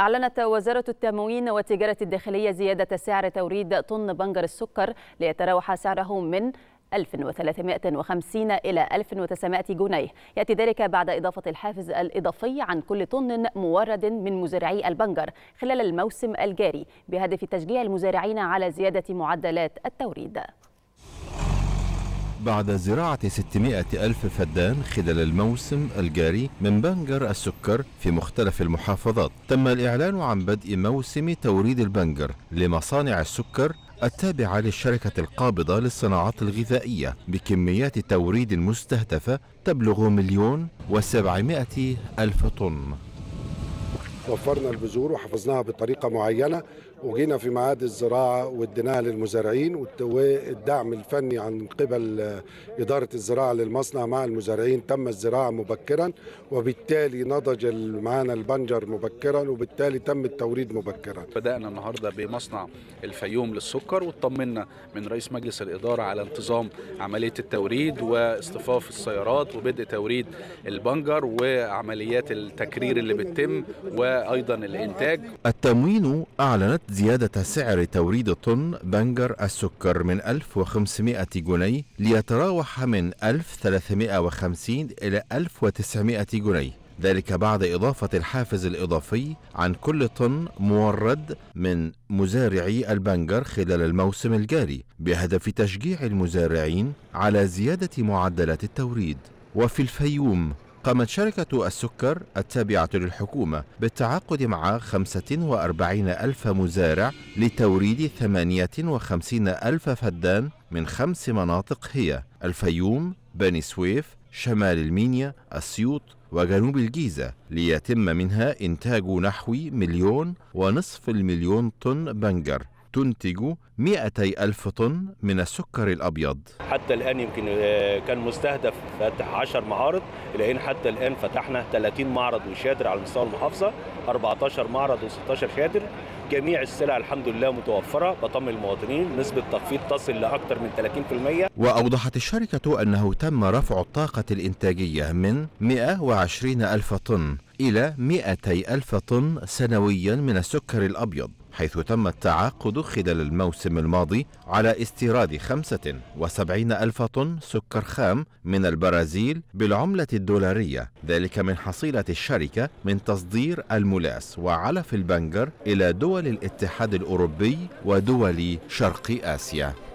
أعلنت وزارة التموين والتجارة الداخلية زيادة سعر توريد طن بنجر السكر ليتراوح سعره من 1350 إلى 1900 جنيه يأتي ذلك بعد إضافة الحافز الإضافي عن كل طن مورد من مزارعي البنجر خلال الموسم الجاري بهدف تشجيع المزارعين على زيادة معدلات التوريد بعد زراعة 600 ألف فدان خلال الموسم الجاري من بنجر السكر في مختلف المحافظات تم الإعلان عن بدء موسم توريد البنجر لمصانع السكر التابعة للشركة القابضة للصناعات الغذائية بكميات توريد مستهدفة تبلغ مليون وسبعمائة ألف طن وفرنا البذور وحفظناها بطريقه معينه وجينا في ميعاد الزراعه واديناها للمزارعين والدعم الفني عن قبل اداره الزراعه للمصنع مع المزارعين تم الزراعه مبكرا وبالتالي نضج معانا البنجر مبكرا وبالتالي تم التوريد مبكرا. بدانا النهارده بمصنع الفيوم للسكر واطمنا من رئيس مجلس الاداره على انتظام عمليه التوريد واصطفاف السيارات وبدء توريد البنجر وعمليات التكرير اللي بتتم و ايضا الانتاج التموين اعلنت زياده سعر توريد طن بنجر السكر من 1500 جنيه ليتراوح من 1350 الى 1900 جنيه ذلك بعد إضافة الحافز الإضافي عن كل طن مورد من مزارعي البنجر خلال الموسم الجاري بهدف تشجيع المزارعين على زيادة معدلات التوريد وفي الفيوم قامت شركة السكر التابعة للحكومة بالتعاقد مع 45 ألف مزارع لتوريد 58 ألف فدان من خمس مناطق هي الفيوم، بني سويف، شمال المينيا، أسيوط وجنوب الجيزة ليتم منها إنتاج نحو مليون ونصف المليون طن بنجر تنتج 200 ألف طن من السكر الأبيض حتى الآن يمكن آه، كان مستهدف فتح 10 معارض لأن حتى الآن فتحنا 30 معرض وشادر على مستوى المحافظة 14 معرض و16 شادر جميع السلع الحمد لله متوفرة بطمن المواطنين نسبة تخفيض تصل لأكثر من 30% وأوضحت الشركة أنه تم رفع الطاقة الإنتاجية من 120 ألف طن إلى 200 ألف طن سنويا من السكر الأبيض حيث تم التعاقد خلال الموسم الماضي على استيراد 75 ألف طن سكر خام من البرازيل بالعملة الدولارية ذلك من حصيلة الشركة من تصدير الملاس وعلف البنجر إلى دول الاتحاد الأوروبي ودول شرق آسيا